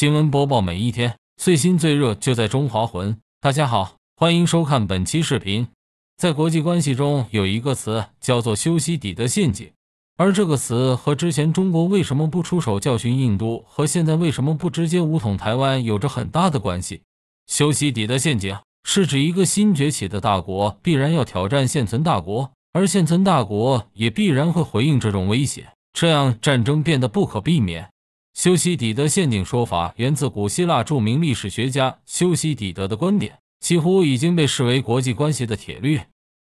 新闻播报，每一天最新最热就在《中华魂》。大家好，欢迎收看本期视频。在国际关系中，有一个词叫做“修昔底德陷阱”，而这个词和之前中国为什么不出手教训印度，和现在为什么不直接武统台湾，有着很大的关系。修昔底德陷阱是指一个新崛起的大国必然要挑战现存大国，而现存大国也必然会回应这种威胁，这样战争变得不可避免。修昔底德陷阱说法源自古希腊著名历史学家修昔底德的观点，几乎已经被视为国际关系的铁律。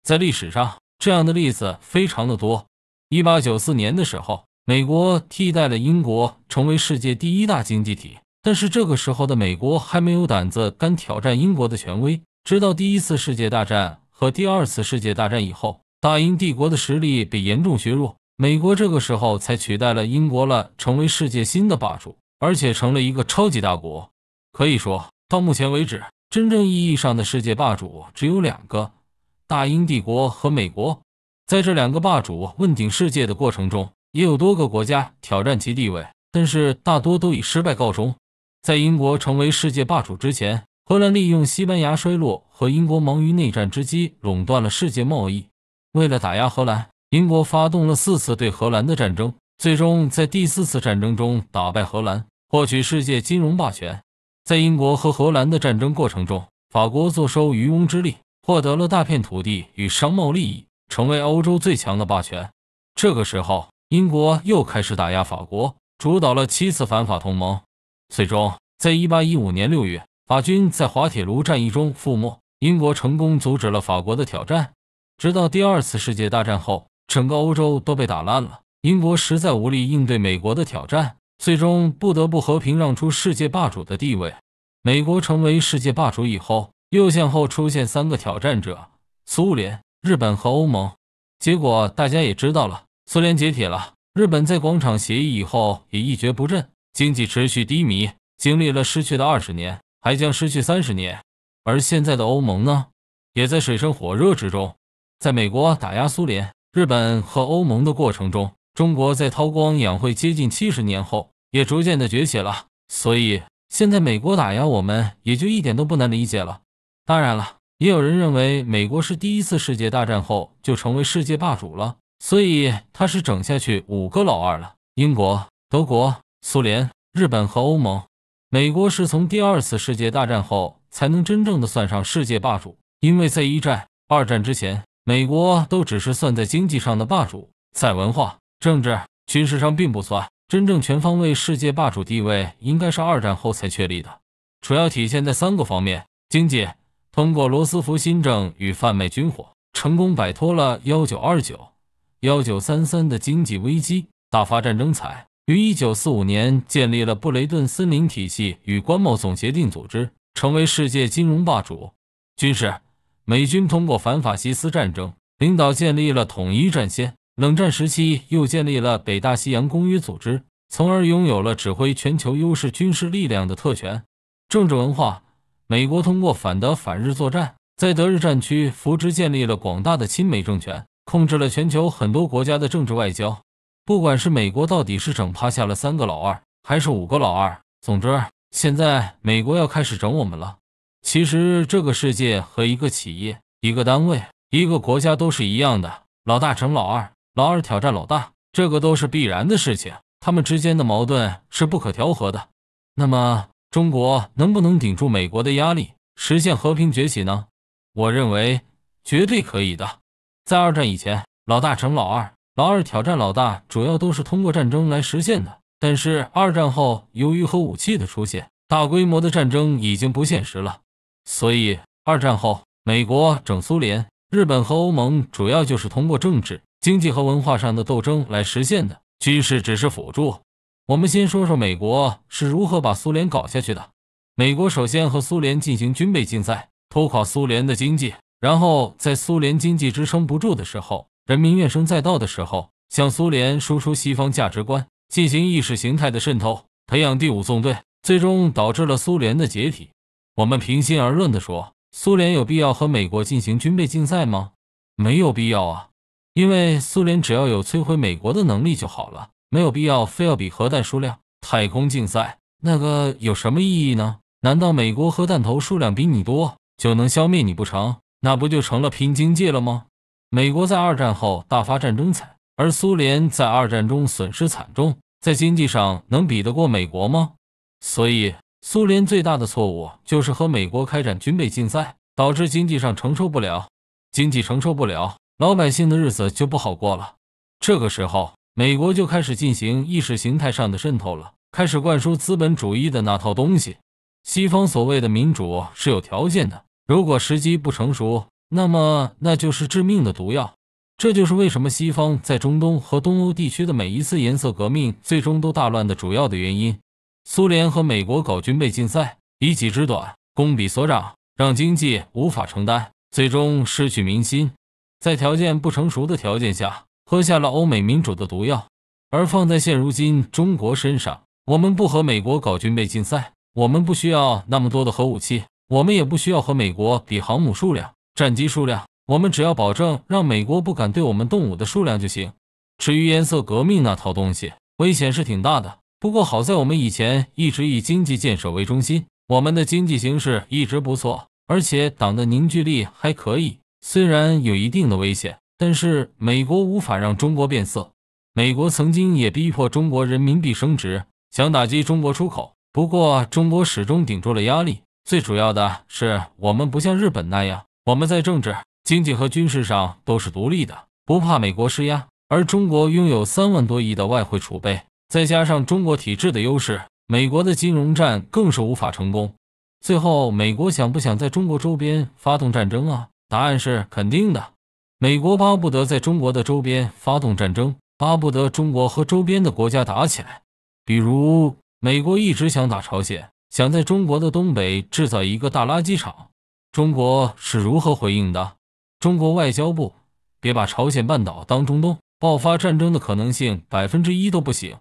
在历史上，这样的例子非常的多。一八九四年的时候，美国替代了英国成为世界第一大经济体，但是这个时候的美国还没有胆子敢挑战英国的权威。直到第一次世界大战和第二次世界大战以后，大英帝国的实力被严重削弱。美国这个时候才取代了英国了，成为世界新的霸主，而且成了一个超级大国。可以说，到目前为止，真正意义上的世界霸主只有两个：大英帝国和美国。在这两个霸主问鼎世界的过程中，也有多个国家挑战其地位，但是大多都以失败告终。在英国成为世界霸主之前，荷兰利用西班牙衰落和英国忙于内战之机，垄断了世界贸易。为了打压荷兰。英国发动了四次对荷兰的战争，最终在第四次战争中打败荷兰，获取世界金融霸权。在英国和荷兰的战争过程中，法国坐收渔翁之利，获得了大片土地与商贸利益，成为欧洲最强的霸权。这个时候，英国又开始打压法国，主导了七次反法同盟。最终，在一八一五年六月，法军在滑铁卢战役中覆没，英国成功阻止了法国的挑战。直到第二次世界大战后。整个欧洲都被打烂了，英国实在无力应对美国的挑战，最终不得不和平让出世界霸主的地位。美国成为世界霸主以后，又先后出现三个挑战者：苏联、日本和欧盟。结果大家也知道了，苏联解体了，日本在广场协议以后也一蹶不振，经济持续低迷，经历了失去的二十年，还将失去三十年。而现在的欧盟呢，也在水深火热之中，在美国打压苏联。日本和欧盟的过程中，中国在韬光养晦接近七十年后，也逐渐的崛起了。所以现在美国打压我们，也就一点都不难理解了。当然了，也有人认为美国是第一次世界大战后就成为世界霸主了，所以他是整下去五个老二了：英国、德国、苏联、日本和欧盟。美国是从第二次世界大战后才能真正的算上世界霸主，因为在一战、二战之前。美国都只是算在经济上的霸主，在文化、政治、军事上并不算真正全方位世界霸主地位，应该是二战后才确立的。主要体现在三个方面：经济通过罗斯福新政与贩卖军火，成功摆脱了幺九二九、幺九三三的经济危机，大发战争财；于一九四五年建立了布雷顿森林体系与关贸总协定组织，成为世界金融霸主。军事。美军通过反法西斯战争领导建立了统一战线，冷战时期又建立了北大西洋公约组织，从而拥有了指挥全球优势军事力量的特权。政治文化，美国通过反德反日作战，在德日战区扶植建立了广大的亲美政权，控制了全球很多国家的政治外交。不管是美国到底是整趴下了三个老二，还是五个老二，总之，现在美国要开始整我们了。其实这个世界和一个企业、一个单位、一个国家都是一样的，老大成老二，老二挑战老大，这个都是必然的事情。他们之间的矛盾是不可调和的。那么，中国能不能顶住美国的压力，实现和平崛起呢？我认为绝对可以的。在二战以前，老大成老二，老二挑战老大，主要都是通过战争来实现的。但是二战后，由于核武器的出现，大规模的战争已经不现实了。所以，二战后，美国、整苏联、日本和欧盟主要就是通过政治、经济和文化上的斗争来实现的，军事只是辅助。我们先说说美国是如何把苏联搞下去的。美国首先和苏联进行军备竞赛，拖垮苏联的经济，然后在苏联经济支撑不住的时候，人民怨声载道的时候，向苏联输出西方价值观，进行意识形态的渗透，培养第五纵队，最终导致了苏联的解体。我们平心而论地说，苏联有必要和美国进行军备竞赛吗？没有必要啊，因为苏联只要有摧毁美国的能力就好了，没有必要非要比核弹数量。太空竞赛那个有什么意义呢？难道美国核弹头数量比你多就能消灭你不成？那不就成了拼经济了吗？美国在二战后大发战争财，而苏联在二战中损失惨重，在经济上能比得过美国吗？所以。苏联最大的错误就是和美国开展军备竞赛，导致经济上承受不了，经济承受不了，老百姓的日子就不好过了。这个时候，美国就开始进行意识形态上的渗透了，开始灌输资本主义的那套东西。西方所谓的民主是有条件的，如果时机不成熟，那么那就是致命的毒药。这就是为什么西方在中东和东欧地区的每一次颜色革命最终都大乱的主要的原因。苏联和美国搞军备竞赛，以己之短攻彼所长，让经济无法承担，最终失去民心。在条件不成熟的条件下，喝下了欧美民主的毒药。而放在现如今中国身上，我们不和美国搞军备竞赛，我们不需要那么多的核武器，我们也不需要和美国比航母数量、战机数量，我们只要保证让美国不敢对我们动武的数量就行。至于颜色革命那套东西，危险是挺大的。不过好在我们以前一直以经济建设为中心，我们的经济形势一直不错，而且党的凝聚力还可以。虽然有一定的危险，但是美国无法让中国变色。美国曾经也逼迫中国人民币升值，想打击中国出口，不过中国始终顶住了压力。最主要的是，我们不像日本那样，我们在政治、经济和军事上都是独立的，不怕美国施压。而中国拥有三万多亿的外汇储备。再加上中国体制的优势，美国的金融战更是无法成功。最后，美国想不想在中国周边发动战争啊？答案是肯定的。美国巴不得在中国的周边发动战争，巴不得中国和周边的国家打起来。比如，美国一直想打朝鲜，想在中国的东北制造一个大垃圾场。中国是如何回应的？中国外交部：别把朝鲜半岛当中东爆发战争的可能性百分之一都不行。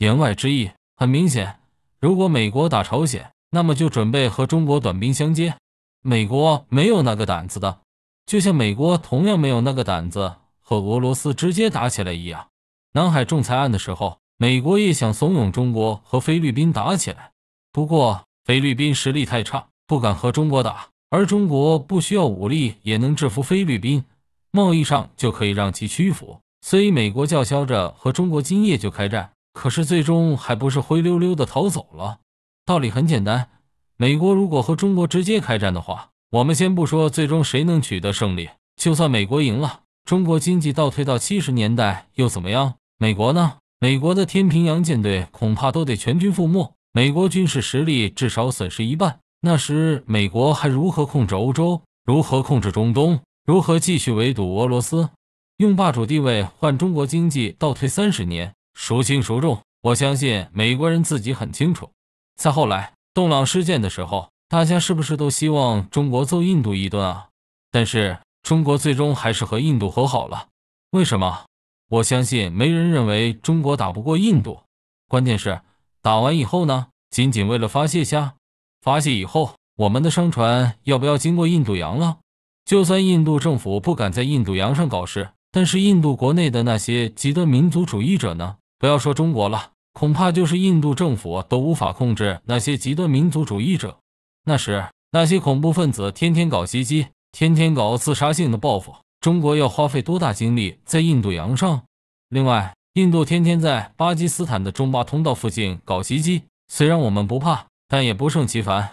言外之意很明显，如果美国打朝鲜，那么就准备和中国短兵相接。美国没有那个胆子的，就像美国同样没有那个胆子和俄罗斯直接打起来一样。南海仲裁案的时候，美国也想怂恿中国和菲律宾打起来，不过菲律宾实力太差，不敢和中国打，而中国不需要武力也能制服菲律宾，贸易上就可以让其屈服。所以美国叫嚣着和中国今夜就开战。可是最终还不是灰溜溜的逃走了？道理很简单，美国如果和中国直接开战的话，我们先不说最终谁能取得胜利，就算美国赢了，中国经济倒退到七十年代又怎么样？美国呢？美国的天平洋舰队恐怕都得全军覆没，美国军事实力至少损失一半。那时美国还如何控制欧洲？如何控制中东？如何继续围堵俄罗斯？用霸主地位换中国经济倒退三十年？孰轻孰重？我相信美国人自己很清楚。再后来，洞朗事件的时候，大家是不是都希望中国揍印度一顿啊？但是中国最终还是和印度和好了。为什么？我相信没人认为中国打不过印度。关键是打完以后呢？仅仅为了发泄下？发泄以后，我们的商船要不要经过印度洋了？就算印度政府不敢在印度洋上搞事。但是印度国内的那些极端民族主义者呢？不要说中国了，恐怕就是印度政府都无法控制那些极端民族主义者。那时那些恐怖分子天天搞袭击，天天搞自杀性的报复，中国要花费多大精力在印度洋上？另外，印度天天在巴基斯坦的中巴通道附近搞袭击，虽然我们不怕，但也不胜其烦。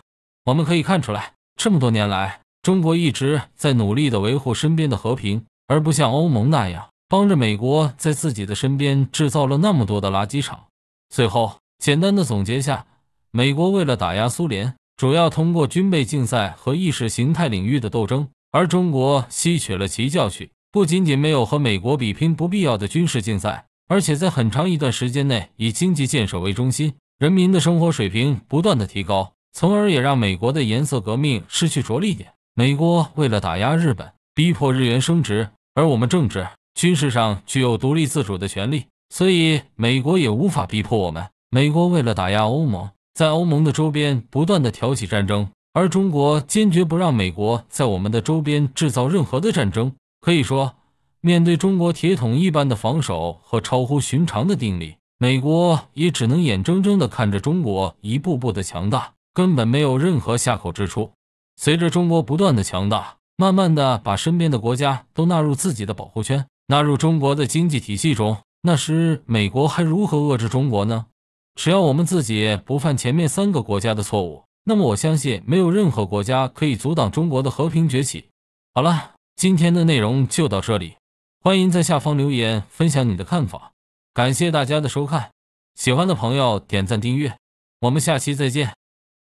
我们可以看出来，这么多年来，中国一直在努力地维护身边的和平。而不像欧盟那样帮着美国在自己的身边制造了那么多的垃圾场。最后，简单的总结下，美国为了打压苏联，主要通过军备竞赛和意识形态领域的斗争。而中国吸取了其教训，不仅仅没有和美国比拼不必要的军事竞赛，而且在很长一段时间内以经济建设为中心，人民的生活水平不断的提高，从而也让美国的颜色革命失去着力点。美国为了打压日本，逼迫日元升值。而我们政治军事上具有独立自主的权利，所以美国也无法逼迫我们。美国为了打压欧盟，在欧盟的周边不断的挑起战争，而中国坚决不让美国在我们的周边制造任何的战争。可以说，面对中国铁桶一般的防守和超乎寻常的定力，美国也只能眼睁睁的看着中国一步步的强大，根本没有任何下口之处。随着中国不断的强大。慢慢的把身边的国家都纳入自己的保护圈，纳入中国的经济体系中。那时，美国还如何遏制中国呢？只要我们自己不犯前面三个国家的错误，那么我相信没有任何国家可以阻挡中国的和平崛起。好了，今天的内容就到这里，欢迎在下方留言分享你的看法。感谢大家的收看，喜欢的朋友点赞订阅，我们下期再见。